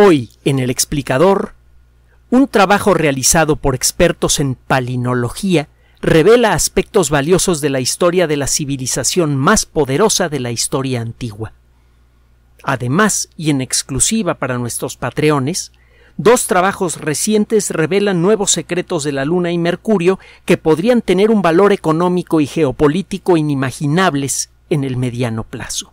Hoy, en el explicador, un trabajo realizado por expertos en palinología revela aspectos valiosos de la historia de la civilización más poderosa de la historia antigua. Además, y en exclusiva para nuestros patreones, dos trabajos recientes revelan nuevos secretos de la Luna y Mercurio que podrían tener un valor económico y geopolítico inimaginables en el mediano plazo.